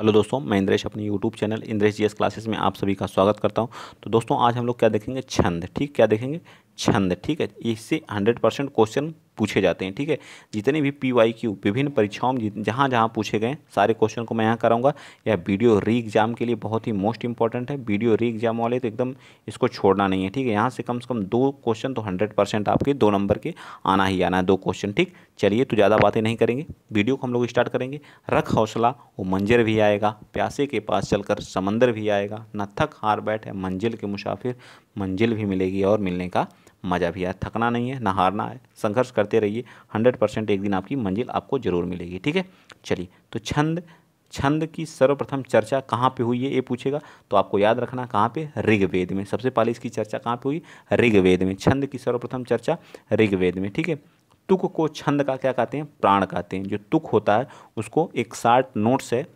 hello दोस्तों मैं इंद्रेश अपने YouTube channel Indresh GS classes में आप सभी का स्वागत करता हूं तो दोस्तों आज हम लोग क्या देखेंगे छंद ठीक क्या देखेंगे छंद ठीक है इससे हंड्रेड परसेंट क्वेश्चन पूछे जाते हैं ठीक है जितने भी पी वाई क्यू विभिन्न परीक्षाओं में जहाँ जहाँ पूछे गए सारे क्वेश्चन को मैं यहाँ कराऊंगा या वीडियो री एग्जाम के लिए बहुत ही मोस्ट इंपॉर्टेंट है वीडियो री एग्जाम वाले तो एकदम इसको छोड़ना नहीं है ठीक है यहाँ से कम से कम दो क्वेश्चन तो हंड्रेड परसेंट आपके दो नंबर के आना ही आना है दो क्वेश्चन ठीक चलिए तो ज़्यादा बातें नहीं करेंगे वीडियो को हम लोग स्टार्ट करेंगे रख हौसला वो मंजर भी आएगा प्यासे के पास चलकर समंदर भी आएगा न थक हार बैठ है मंजिल के मुसाफिर मंजिल भी मिलेगी और मिलने का मज़ा भी आए थकना नहीं है ना हारना है संघर्ष करते रहिए हंड्रेड परसेंट एक दिन आपकी मंजिल आपको ज़रूर मिलेगी ठीक है चलिए तो छंद छंद की सर्वप्रथम चर्चा कहाँ पे हुई है ये पूछेगा तो आपको याद रखना कहाँ पे ऋग्वेद में सबसे पहले इसकी चर्चा कहाँ पे हुई ऋग्वेद में छंद की सर्वप्रथम चर्चा ऋग्वेद में ठीक है तुक को छंद का क्या कहते हैं प्राण कहते हैं जो तुक होता है उसको एक शार्ट नोट्स है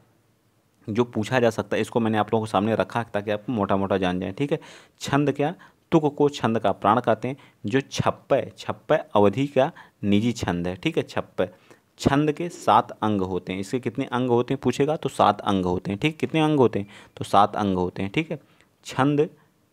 जो पूछा जा सकता है इसको मैंने आप लोगों के सामने रखा ताकि आप मोटा मोटा जान जाए ठीक है छंद क्या तुक को छंद का प्राण कहते हैं जो छप्पे छप्पे अवधि का निजी छंद है ठीक है छप्पे छंद के सात अंग होते हैं इसके कितने अंग होते हैं पूछेगा तो सात अंग होते हैं ठीक कितने अंग होते हैं तो सात अंग होते हैं ठीक है छंद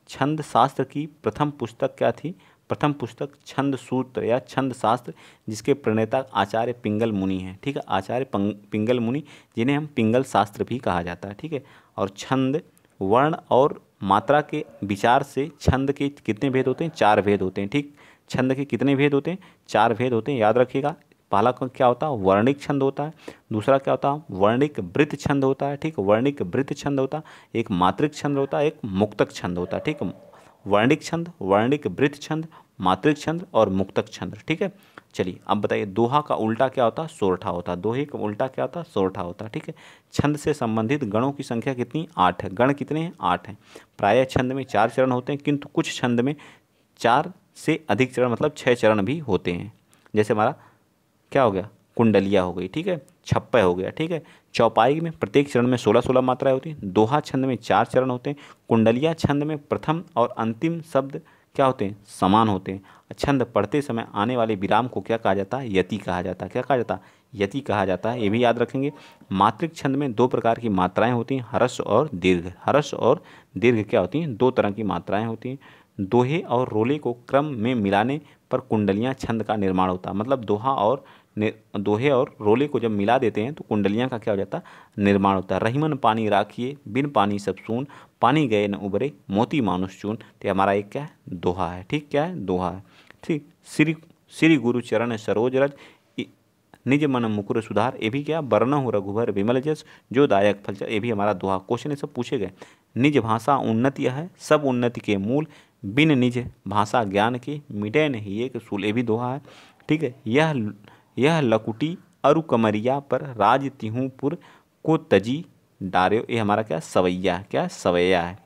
छंद शास्त्र की प्रथम पुस्तक क्या थी प्रथम पुस्तक छंद सूत्र या छंद शास्त्र जिसके प्रणेता आचार्य पिंगल मुनि हैं ठीक है आचार्य पिंगल मुनि जिन्हें हम पिंगल शास्त्र भी कहा जाता है ठीक है और छंद वर्ण और मात्रा के विचार से छंद के कितने भेद होते हैं चार भेद होते हैं ठीक छंद के कितने भेद होते हैं चार भेद होते हैं याद रखिएगा पहला क्या होता है वर्णिक छंद होता है दूसरा क्या होता है वर्णिक वृत्त छंद होता है ठीक वर्णिक वृत्त छंद होता है एक मात्रिक छंद होता है एक मुक्तक छंद होता है ठीक वर्णिक छंद वर्णिक वृत्त छंद मात्रिक छंद और मुक्तक छंद ठीक है चलिए अब बताइए दोहा का उल्टा क्या होता है सोरठा होता दोहे का उल्टा क्या होता है सोरठा होता ठीक है छंद से संबंधित गणों की संख्या कितनी आठ है गण कितने हैं आठ हैं प्राय छंद में चार चरण होते हैं किंतु कुछ छंद में चार से अधिक चरण मतलब छः चरण भी होते हैं जैसे हमारा क्या हो गया कुंडलिया हो गई ठीक है छप्पे हो गया ठीक है चौपाई में प्रत्येक चरण में सोलह सोलह मात्राएँ होती हैं दोहा छंद में चार चरण होते हैं कुंडलिया छंद में प्रथम और अंतिम शब्द क्या होते हैं समान होते हैं छंद पढ़ते समय आने वाले विराम को क्या कहा जाता है यति कहा जाता है क्या कहा जाता है यति कहा जाता है ये भी याद रखेंगे मात्रिक छंद में दो प्रकार की मात्राएं होती हैं हर्ष और दीर्घ हर्ष और दीर्घ क्या होती हैं दो तरह की मात्राएं होती हैं दोहे और रोले को क्रम में मिलाने पर कुंडलियाँ छंद का निर्माण होता है मतलब दोहा और दोहे और रोले को जब मिला देते हैं तो कुंडलियाँ का क्या हो जाता निर्माण होता है रहीमन पानी राखिए बिन पानी सब सून पानी गए न उबरे मोती मानुष चून तो हमारा एक क्या है दोहा है ठीक क्या है दोहा है ठीक श्री श्री गुरु चरण सरोज रज निज मन मुकुर सुधार ये भी क्या वर्ण हो रघुभर विमल जस जो दायक फल ये भी हमारा दोहा क्वेश्चन ये सब पूछे गए निज भाषा उन्नति है सब उन्नति के मूल बिन निज भाषा ज्ञान की मिटे नहीं एक सूल भी दोहा है ठीक है यह यह लकुटी अरु कमरिया पर राज तिहुपुर को तजी डारे ये हमारा क्या सवैया क्या सवैया है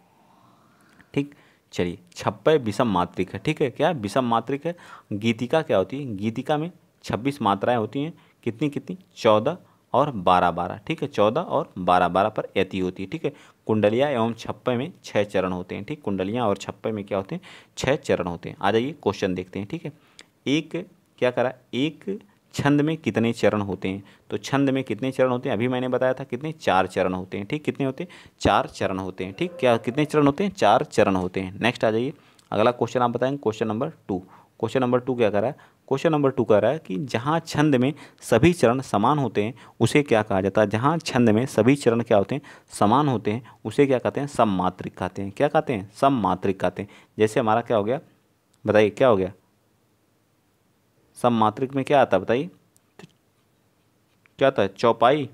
ठीक चलिए छप्पे विषम मात्रिक है ठीक है क्या विषम मात्रिक है गीतिका क्या होती है गीतिका में छब्बीस मात्राएं होती हैं कितनी कितनी चौदह और बारह बारह ठीक है चौदह और बारह बारह पर ऐति होती है ठीक है कुंडलियाँ एवं छप्पे में छः चरण होते हैं ठीक कुंडलियाँ और छप्पे में क्या होते हैं छः चरण होते हैं आ जाइए क्वेश्चन देखते हैं ठीक है एक क्या करा एक छंद में कितने चरण होते हैं तो छंद में कितने चरण होते हैं अभी मैंने बताया था कितने चार चरण होते हैं ठीक कितने होते हैं चार चरण होते हैं ठीक क्या कितने चरण होते हैं चार चरण होते हैं नेक्स्ट आ जाइए अगला क्वेश्चन आप बताएंगे question number two question number two क्या करा क्वेश्चन नंबर टू कह रहा है कि जहाँ छंद में सभी चरण समान होते हैं उसे क्या कहा जाता है जहाँ छंद में सभी चरण क्या होते हैं समान होते हैं उसे क्या कहते हैं सममात्रिक कहते हैं क्या कहते हैं सममात्रिक कहते हैं जैसे हमारा क्या हो गया बताइए क्या हो गया सममात्रिक में क्या आता बताइए तो क्या था चौपाई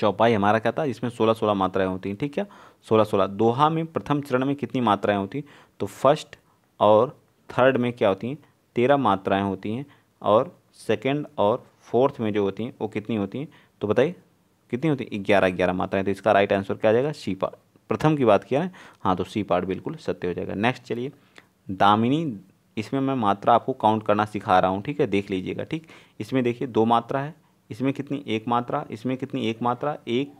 चौपाई हमारा क्या था जिसमें सोलह सोलह मात्राएं होती हैं ठीक है सोलह सोलह दोहा में प्रथम चरण में कितनी मात्राएं होती तो फर्स्ट और थर्ड में क्या होती हैं तेरह मात्राएं होती हैं और सेकेंड और फोर्थ में जो होती हैं वो कितनी होती हैं तो बताइए कितनी होती है ग्यारह ग्यारह मात्राएं तो इसका राइट आंसर क्या आ जाएगा सी पार्ट प्रथम की बात किया है हाँ तो सी पार्ट बिल्कुल सत्य हो जाएगा नेक्स्ट चलिए दामिनी इसमें मैं मात्रा आपको काउंट करना सिखा रहा हूँ ठीक है देख लीजिएगा ठीक इसमें देखिए दो मात्रा है इसमें कितनी एक मात्रा इसमें कितनी एक मात्रा एक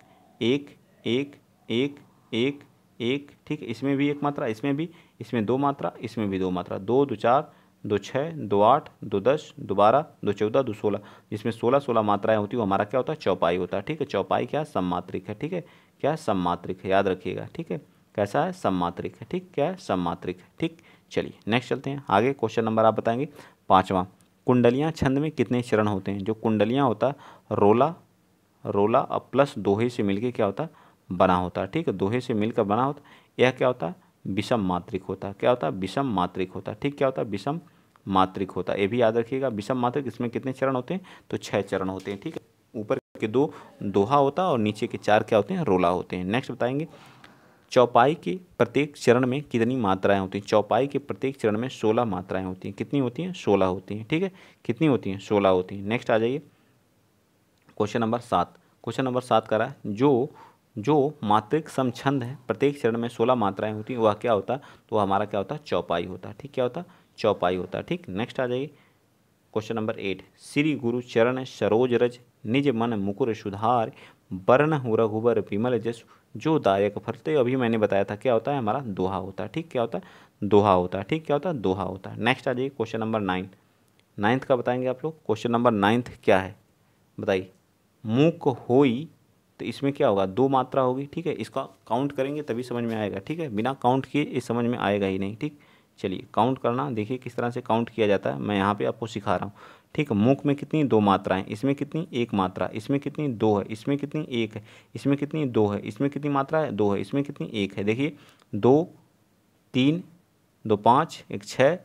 एक एक एक एक एक ठीक इसमें भी एक मात्रा इसमें भी इसमें दो मात्रा इसमें भी दो मात्रा दो दो चार दो छः दो आठ दो दस दो बारह दो चौदह दो सोलह जिसमें सोलह सोलह मात्राएं होती है वो हमारा क्या होता है चौपाई होता है ठीक है चौपाई क्या सम्मात्रिक है ठीक है क्या सम्मात्रिक है याद रखिएगा ठीक है कैसा है सम्मात्रिक है ठीक क्या है सम्मात्रिक है ठीक चलिए नेक्स्ट चलते हैं आगे क्वेश्चन नंबर आप बताएंगे पाँचवा कुंडलियाँ छंद में कितने चरण होते हैं जो कुंडलियाँ होता रोला रोला और प्लस दोहे से मिलके क्या होता बना होता है ठीक है दोहे से मिलकर बना होता यह क्या होता है विषम मात्रिक होता क्या होता है विषम मात्रिक होता ठीक क्या होता है विषम मात्रिक होता है ये भी याद रखिएगा विषम मात्रिक इसमें कितने चरण होते हैं तो छः चरण होते हैं ठीक है ऊपर के दो दोहा होता है और नीचे के चार क्या होते हैं रोला होते हैं नेक्स्ट बताएंगे चौपाई के प्रत्येक चरण में कितनी मात्राएं होती हैं चौपाई के प्रत्येक चरण में सोलह मात्राएं होती हैं कितनी होती हैं सोलह होती हैं ठीक है कितनी होती हैं सोलह होती हैं नेक्स्ट आ जाइए क्वेश्चन नंबर सात क्वेश्चन नंबर सात कर रहा है जो जो मात्रिक समछंद है प्रत्येक चरण में सोलह मात्राएं होती हैं वह क्या होता तो हमारा क्या होता चौपाई होता ठीक क्या होता चौपाई होता है ठीक नेक्स्ट आ जाइए क्वेश्चन नंबर एट श्री गुरु चरण सरोज रज निज मन मुकुर सुधार वर्ण रघुबर विमल जस जो दायक फरते अभी मैंने बताया था क्या होता है हमारा दोहा होता है ठीक क्या होता है दोहा होता है ठीक क्या होता है दोहा होता है नेक्स्ट आ जाइए क्वेश्चन नंबर नाइन नाइन्थ का बताएंगे आप लोग क्वेश्चन नंबर नाइन्थ क्या है बताइए मूक होई तो इसमें क्या होगा दो मात्रा होगी ठीक है इसका काउंट करेंगे तभी समझ में आएगा ठीक है बिना काउंट किए ये समझ में आएगा ही नहीं ठीक चलिए काउंट करना देखिए किस तरह से काउंट किया जाता है मैं यहाँ पे आपको सिखा रहा हूँ ठीक है मुख में कितनी दो मात्राएं इसमें कितनी एक मात्रा इसमें कितनी दो है इसमें कितनी एक है इसमें कितनी दो है इसमें कितनी मात्रा है दो है इसमें कितनी एक है देखिए दो तीन दो पाँच एक छः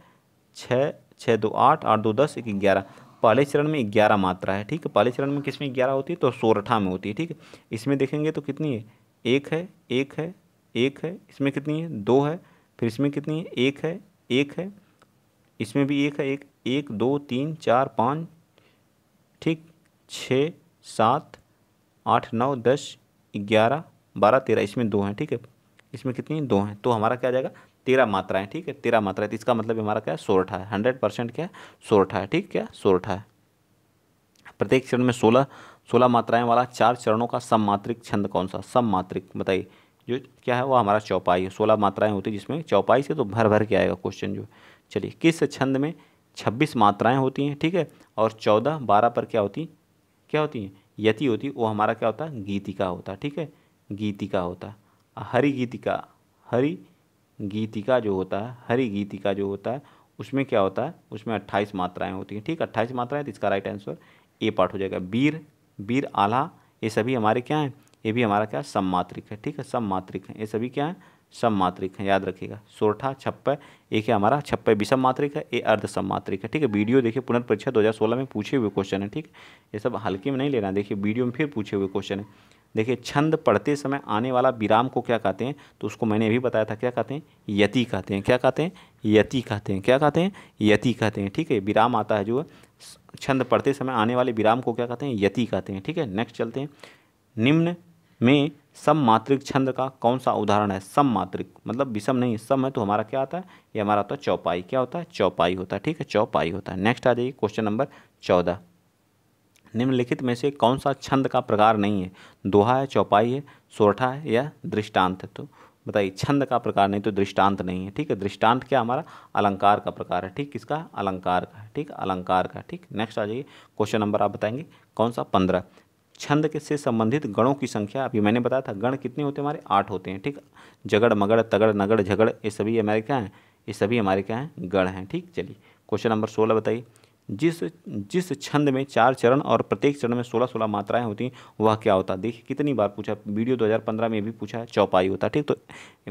छः छः दो आठ आठ दो दस एक ग्यारह पहले चरण में ग्यारह मात्रा है ठीक है पहले चरण में किस में ग्यारह होती है तो सोरठा में होती है ठीक है इसमें देखेंगे तो कितनी है एक है एक है एक है इसमें कितनी है दो है फिर इसमें कितनी है एक है एक है इसमें भी एक है एक एक दो तीन चार पाँच ठीक छः सात आठ नौ दस ग्यारह बारह तेरह इसमें दो हैं ठीक है इसमें कितनी दो हैं तो हमारा क्या आ जाएगा तेरह मात्राएं ठीक है तेरह मात्राएं तो इसका मतलब हमारा क्या है सोरठा है हंड्रेड परसेंट क्या है सोरठा है ठीक क्या सोरठा है प्रत्येक चरण में सोलह सोलह मात्राएं वाला चार चरणों का सममात्रिक छंद कौन सा सम मात्रिक बताइए जो क्या है वो हमारा चौपाई है सोलह मात्राएं होती है जिसमें चौपाई से तो भर भर के आएगा क्वेश्चन जो चलिए किस छंद में छब्बीस मात्राएं होती हैं ठीक है और चौदह बारह पर क्या होती क्या होती हैं यति होती वो हमारा क्या होता है गीतिका होता ठीक है गीतिका होता हरी गीतिका हरी गीतिका जो होता है हरी गीतिका जो होता है उसमें क्या होता है उसमें अट्ठाईस मात्राएँ होती हैं ठीक है अट्ठाईस मात्राएँ तो इसका राइट आंसर ए पार्ट हो जाएगा बीर बीर आला ये सभी हमारे क्या हैं ये भी हमारा क्या सममात्रिक है ठीक है मात्रिक है ये सभी क्या है सममात्रिक है याद रखिएगा सोरठा छप्पय एक क्या हमारा छप्पय विषम मात्रिक है ये अर्ध सममात्रिक है ठीक है वीडियो देखिए पुनर्परीक्षा सोलह में पूछे हुए क्वेश्चन है ठीक है ये सब हल्के में नहीं लेना देखिए वीडियो में फिर पूछे हुए क्वेश्चन है देखिए छंद पढ़ते समय आने वाला विराम को क्या कहते हैं तो उसको मैंने अभी बताया था क्या कहते हैं यति कहते हैं क्या कहते हैं यति कहते हैं क्या कहते हैं यति कहते हैं ठीक है विराम आता है जो छंद पढ़ते समय आने वाले विराम को क्या कहते हैं यति कहते हैं ठीक है नेक्स्ट चलते हैं निम्न में सममात्रिक छंद का कौन सा उदाहरण है सममात्रिक मतलब विषम नहीं सम है तो हमारा क्या आता है ये हमारा होता है चौपाई क्या होता है चौपाई होता है ठीक है चौपाई होता है नेक्स्ट आ जाइए क्वेश्चन नंबर चौदह निम्नलिखित में से कौन सा छंद का प्रकार नहीं है दोहा है चौपाई है सोरठा है या दृष्टांत है तो बताइए छंद का प्रकार नहीं तो दृष्टांत नहीं है ठीक है दृष्टांत क्या हमारा अलंकार का प्रकार है ठीक किसका अलंकार का ठीक अलंकार का ठीक नेक्स्ट आ जाइए क्वेश्चन नंबर आप बताएंगे कौन सा पंद्रह छंद के से संबंधित गणों की संख्या अभी मैंने बताया था गण कितने होते हैं हमारे आठ होते हैं ठीक जगड़ मगड़ तगड़ नगड़ झगड़ ये सभी हमारे क्या हैं ये सभी हमारे क्या हैं गढ़ हैं ठीक चलिए क्वेश्चन नंबर सोलह बताइए जिस जिस छंद में चार चरण और प्रत्येक चरण में सोलह सोलह मात्राएं होती हैं वह क्या होता है देखिए कितनी बार पूछा वीडियो 2015 में भी पूछा है चौपाई होता है ठीक तो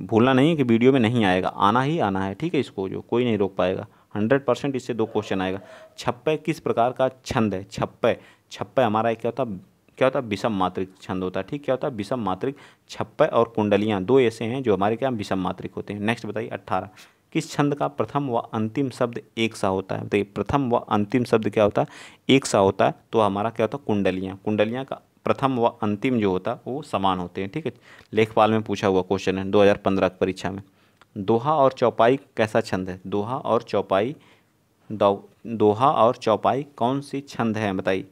भूलना नहीं है कि वीडियो में नहीं आएगा आना ही आना है ठीक है इसको जो कोई नहीं रोक पाएगा हंड्रेड परसेंट इससे दो क्वेश्चन आएगा छप्पे किस प्रकार का छंद है छप्पे छप्पे हमारा एक क्या होता क्या होता है विषम मात्रिक छंद होता है ठीक क्या होता है विषम मात्रिक छप्पे और कुंडलियाँ दो ऐसे हैं जो हमारे क्या विषम मात्रिक होते हैं नेक्स्ट बताइए अट्ठारह किस छंद का प्रथम व अंतिम शब्द एक सा होता है बताइए प्रथम व अंतिम शब्द क्या होता है एक सा होता है तो हमारा क्या होता है कुंडलियाँ कुंडलियाँ का प्रथम व अंतिम जो होता है वो समान होते हैं ठीक है लेखपाल में पूछा हुआ क्वेश्चन है 2015 की परीक्षा में दोहा और चौपाई कैसा छंद है दोहा और चौपाई दोहा और चौपाई कौन सी छंद है बताइए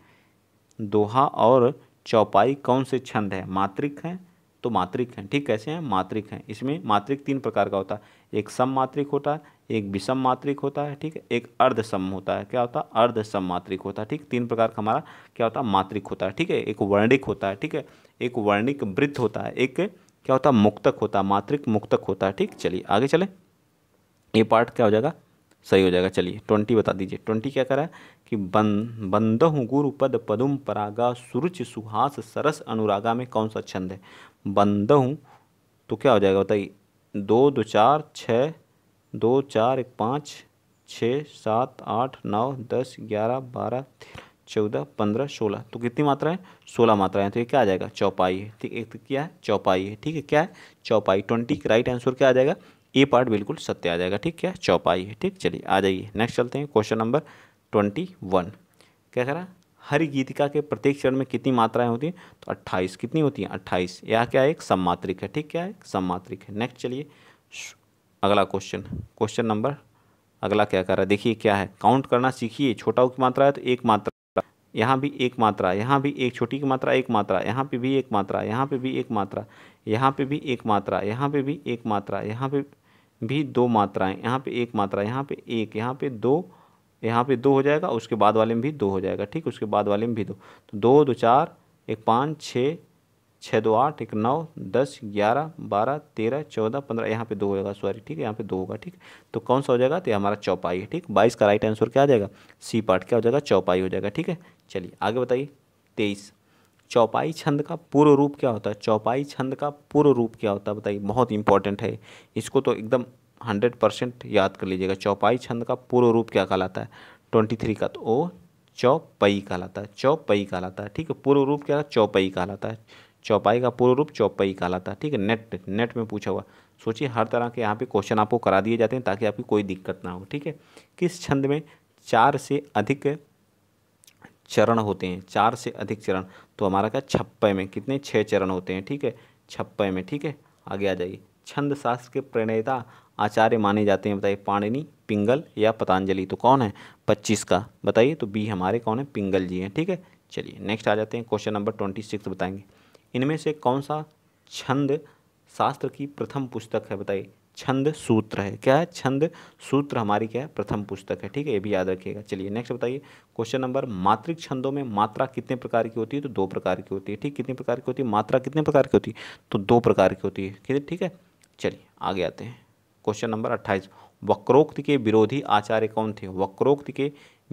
दोहा और चौपाई कौन से छंद हैं मात्रिक हैं तो मात्रिक हैं ठीक कैसे हैं मात्रिक हैं इसमें मात्रिक तीन प्रकार का होता है एक सम मात्रिक होता है एक विषम मात्रिक होता है ठीक है एक अर्ध सम होता है क्या होता है अर्ध सम मात्रिक होता है ठीक तीन प्रकार का हमारा क्या होता है मात्रिक होता है ठीक है एक वर्णिक होता है ठीक है एक वर्णिक वृत्त होता है एक क्या होता है मुक्तक होता है मात्रिक मुक्तक होता है ठीक चलिए आगे चले ये पार्ट क्या हो जाएगा सही हो जाएगा चलिए ट्वेंटी बता दीजिए ट्वेंटी क्या करा है कि बन बंदहु गुरु पद पदुम परागा सुरुच सुहास सरस अनुरागा में कौन सा छंद है बंदहु तो क्या हो जाएगा बताइए दो दो चार छ दो चार एक पाँच छः सात आठ नौ दस ग्यारह बारह तेरह चौदह पंद्रह सोलह तो कितनी मात्रा है सोलह मात्रा है तो ये क्या आ जाएगा चौपाई है ठीक एक तो क्या है चौपाई है ठीक है क्या है चौपाई ट्वेंटी राइट आंसर क्या आ जाएगा ए पार्ट बिल्कुल सत्य आ जाएगा ठीक क्या चौपाई है ठीक चलिए आ जाइए नेक्स्ट चलते हैं क्वेश्चन नंबर ट्वेंटी वन क्या कह रहा हर गीतिका के प्रत्येक चरण में कितनी मात्राएं होती हैं तो अट्ठाईस कितनी होती हैं अट्ठाईस यह क्या है एक सम्मात्रिक है ठीक क्या है सम्मात्रिक है नेक्स्ट चलिए अगला क्वेश्चन क्वेश्चन नंबर अगला क्या कह रहा है देखिए क्या है काउंट करना सीखिए छोटा की मात्रा है तो एक मात्रा यहाँ भी एक मात्रा यहाँ भी एक छोटी की मात्रा एक मात्रा यहाँ पे भी एक मात्रा यहाँ पे भी एक मात्रा यहाँ पे भी एक मात्रा यहाँ पे भी एक मात्रा यहाँ पे भी दो मात्राएं यहाँ पे एक मात्रा यहाँ पे एक यहाँ पे दो यहाँ पे दो हो जाएगा उसके बाद वाले में भी दो हो जाएगा ठीक उसके बाद वाले में भी दो तो दो दो चार एक पाँच छः छः दो आठ एक नौ दस ग्यारह बारह तेरह चौदह पंद्रह यहाँ पे दो हो जाएगा सॉरी ठीक है यहाँ पे दो होगा ठीक तो कौन सा हो जाएगा तो ये हमारा चौपाई है ठीक बाईस का राइट आंसर क्या आ जाएगा सी पार्ट क्या हो जाएगा चौपाई हो जाएगा ठीक है चलिए आगे बताइए तेईस चौपाई छंद का पूर्व रूप क्या होता है चौपाई छंद का पूर्व रूप क्या होता है बताइए बहुत इंपॉर्टेंट है इसको तो एकदम हंड्रेड परसेंट याद कर लीजिएगा चौपाई छंद का पूर्व रूप क्या कहलाता है ट्वेंटी थ्री का तो ओ चौपई कहलाता है चौपई कहलाता है ठीक है पूर्व रूप क्या चौपई कहलाता है चौपाई का पूर्व रूप चौपाई कहलाता है ठीक है नेट नेट में पूछा हुआ सोचिए हर तरह के यहाँ पे क्वेश्चन आपको करा दिए जाते हैं ताकि आपकी कोई दिक्कत ना हो ठीक है किस छंद में चार से अधिक चरण होते हैं चार से अधिक चरण तो हमारा क्या छप्पे में कितने छः चरण होते हैं ठीक है छप्पे में ठीक है आगे आ जाइए छंद शास्त्र के प्रणेता आचार्य माने जाते हैं बताइए पाणिनि पिंगल या पतंजलि तो कौन है पच्चीस का बताइए तो बी हमारे कौन है पिंगल जी हैं ठीक है चलिए नेक्स्ट आ जाते हैं क्वेश्चन नंबर ट्वेंटी सिक्स बताएंगे इनमें से कौन सा छंद शास्त्र की प्रथम पुस्तक है बताइए छंद सूत्र है क्या है छंद सूत्र हमारी क्या है प्रथम पुस्तक है ठीक है ये भी याद रखिएगा चलिए नेक्स्ट बताइए क्वेश्चन नंबर मात्रिक छंदों में मात्रा कितने प्रकार की होती है तो दो प्रकार की होती है ठीक कितने प्रकार की होती है मात्रा कितने प्रकार की होती है तो दो प्रकार की होती है ठीक है चलिए आगे आते हैं क्वेश्चन नंबर अट्ठाईस वक्रोक्त के विरोधी आचार्य कौन थे वक्रोक्त के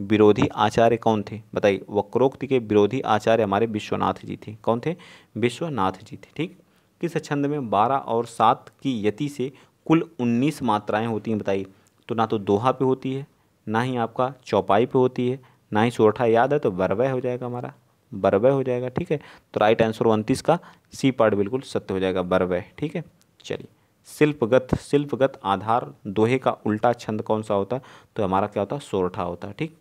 विरोधी आचार्य कौन थे बताइए वक्रोक्त के विरोधी आचार्य हमारे विश्वनाथ जी थे कौन थे विश्वनाथ जी थे ठीक किस छंद में बारह और सात की यति से कुल उन्नीस मात्राएँ होती हैं बताइए तो ना तो दोहा पे होती है ना ही आपका चौपाई पे होती है ना ही सोरठा याद है तो बरवय हो जाएगा हमारा बरवय हो जाएगा ठीक है तो राइट आंसर उनतीस का सी पार्ट बिल्कुल सत्य हो जाएगा बरवय ठीक है चलिए शिल्पगत शिल्पगत आधार दोहे का उल्टा छंद कौन सा होता है तो हमारा क्या होता है सोरठा होता है ठीक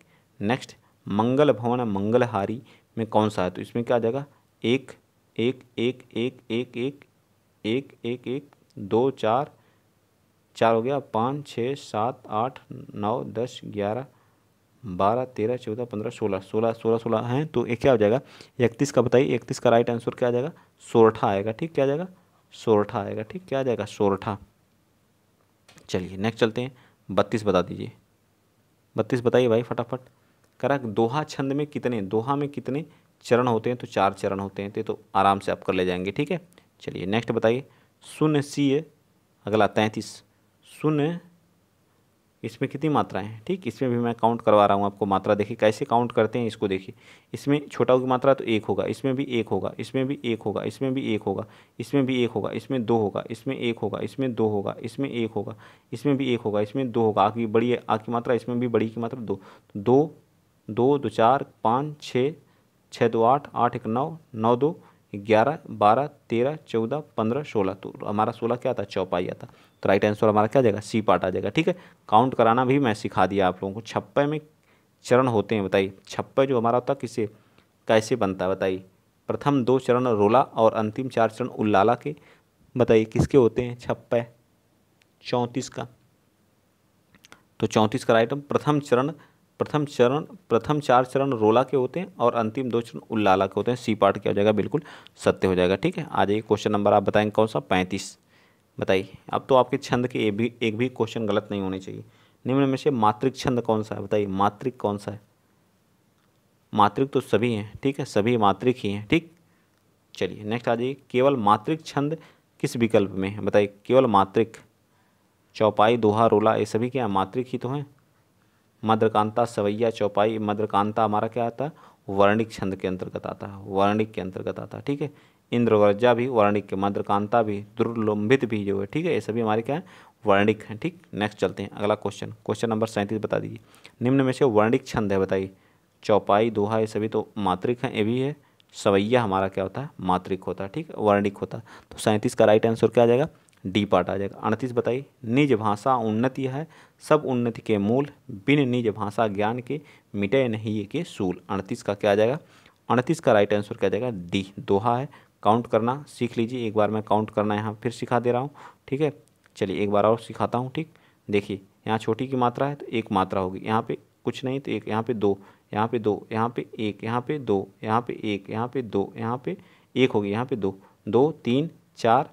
नेक्स्ट मंगल भवन मंगलहारी में कौन सा है तो इसमें क्या आ जाएगा एक एक एक एक एक एक एक एक एक दो चार चार हो गया पाँच छः सात आठ नौ दस ग्यारह बारह तेरह चौदह पंद्रह सोलह सोलह सोलह सोलह हैं तो ये क्या हो जाएगा इकतीस का बताइए इकतीस का राइट आंसर क्या आ जाएगा सोरठा आएगा ठीक क्या आ जाएगा सोरठा आएगा ठीक क्या आ जाएगा सोरठा चलिए नेक्स्ट चलते हैं बत्तीस बता दीजिए बत्तीस बताइए भाई फटाफट करा दोहा छंद में कितने दोहा में कितने चरण होते हैं तो चार चरण होते हैं तो, तो आराम से आप कर ले जाएंगे ठीक है चलिए नेक्स्ट बताइए शून्य सी अगला तैंतीस शून्य इसमें कितनी मात्राएं हैं ठीक इसमें भी मैं काउंट करवा रहा हूँ आपको मात्रा देखिए कैसे काउंट करते हैं इसको देखिए इसमें छोटा की मात्रा तो एक होगा इसमें भी एक होगा इसमें भी एक होगा इसमें भी एक होगा इसमें भी एक होगा इसमें दो होगा इसमें एक होगा इसमें दो होगा इसमें एक होगा इसमें भी एक होगा इसमें दो होगा आ की बड़ी आग की मात्रा इसमें भी बड़ी की मात्रा दो दो दो चार पाँच छः छः दो आठ आठ एक नौ नौ दो ग्यारह बारह तेरह चौदह पंद्रह सोलह तो हमारा सोलह क्या था चौपाई आता तो राइट आंसर हमारा क्या जाएगा सी पार्ट आ जाएगा ठीक है काउंट कराना भी मैं सिखा दिया आप लोगों को छप्पे में चरण होते हैं बताइए छप्पे जो हमारा होता है किसे कैसे बनता है बताइए प्रथम दो चरण रोला और अंतिम चार चरण उल्लाला के बताइए किसके होते हैं छप्पे चौंतीस का तो चौंतीस का राइट प्रथम चरण प्रथम चरण प्रथम चार चरण रोला के होते हैं और अंतिम दो चरण उल्लाला के होते हैं सी पार्ट क्या हो जाएगा बिल्कुल सत्य हो जाएगा ठीक है आ जाइए क्वेश्चन नंबर आप बताएंगे कौन सा पैंतीस बताइए अब तो आपके छंद के एक भी एक भी क्वेश्चन गलत नहीं होने चाहिए निम्न में से मातृक छंद कौन सा है बताइए मातृक कौन सा है मातृक तो सभी हैं ठीक है सभी मातृक ही हैं ठीक चलिए नेक्स्ट आ जाइए केवल मातृक छंद किस विकल्प में है बताइए केवल मातृक चौपाई दोहा रोला ये सभी क्या मातृक ही तो हैं मद्रकांता सवैया चौपाई मद्रकांता हमारा क्या आता है वर्णिक छंद के अंतर्गत आता है वर्णिक के अंतर्गत आता है ठीक है इंद्रवर्जा भी वर्णिक के मद्रकांता भी दुर्लंबित भी जो है ठीक है ये सभी हमारे क्या है वर्णिक हैं ठीक नेक्स्ट चलते हैं अगला क्वेश्चन क्वेश्चन नंबर सैंतीस बता दीजिए निम्न में से वर्णिक छंद है बताइए चौपाई दोहा ये सभी तो मात्रिक हैं ये भी है सवैया हमारा क्या होता है मात्रिक होता है ठीक वर्णिक होता है तो सैंतीस का राइट आंसर क्या आ जाएगा डी पार्ट आ जाएगा अड़तीस बताइए निज भाषा उन्नति है सब उन्नति के मूल बिन निज भाषा ज्ञान के मिटे नहीं के सूल अड़तीस का क्या आ जाएगा अड़तीस का राइट आंसर क्या आ जाएगा डी दोहा है काउंट करना सीख लीजिए एक बार मैं काउंट करना यहाँ फिर सिखा दे रहा हूँ ठीक है चलिए एक बार और सिखाता हूँ ठीक देखिए यहाँ छोटी की मात्रा है तो एक मात्रा होगी यहाँ पे कुछ नहीं तो एक यहाँ पे दो यहाँ पे दो यहाँ पे एक यहाँ पे दो यहाँ पे एक यहाँ पे दो यहाँ पे एक होगी यहाँ पे दो दो तीन चार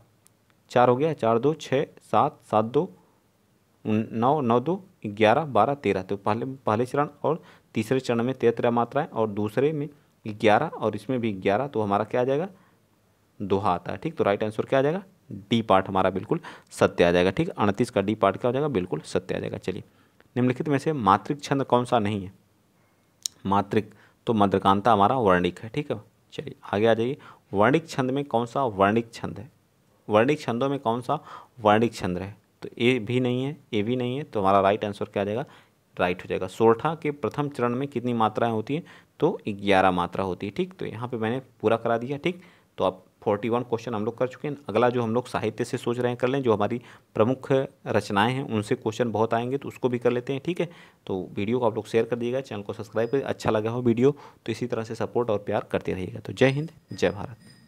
चार हो गया चार दो छः सात सात दो नौ नौ दो ग्यारह बारह तेरह तो पहले पहले चरण और तीसरे चरण में तेरह तेरह मात्राएँ और दूसरे में ग्यारह और इसमें भी ग्यारह तो हमारा क्या आ जाएगा दोहा आता है ठीक तो राइट आंसर क्या आ जाएगा डी पार्ट हमारा बिल्कुल सत्य आ जाएगा ठीक अड़तीस का डी पार्ट क्या हो जाएगा बिल्कुल सत्य आ जाएगा चलिए निम्नलिखित में से मातृक छंद कौन सा नहीं है मातृक तो मद्रकांता हमारा वर्णिक है ठीक है चलिए आगे आ जाइए वर्णिक छंद में कौन सा वर्णिक छंद है वर्णिक छंदों में कौन सा वर्णिक छंद है तो ए भी नहीं है ए भी नहीं है तो हमारा राइट आंसर क्या आ जाएगा राइट हो जाएगा सोरठा के प्रथम चरण में कितनी मात्राएं होती हैं तो ग्यारह मात्रा होती है ठीक तो यहाँ पे मैंने पूरा करा दिया ठीक तो आप फोर्टी वन क्वेश्चन हम लोग कर चुके हैं अगला जो हम लोग साहित्य से सोच रहे हैं कर लें जो हमारी प्रमुख रचनाएं हैं उनसे क्वेश्चन बहुत आएंगे तो उसको भी कर लेते हैं ठीक है तो वीडियो को आप लोग शेयर कर दिएगा चैनल को सब्सक्राइब करिए अच्छा लगा हो वीडियो तो इसी तरह से सपोर्ट और प्यार करते रहिएगा तो जय हिंद जय भारत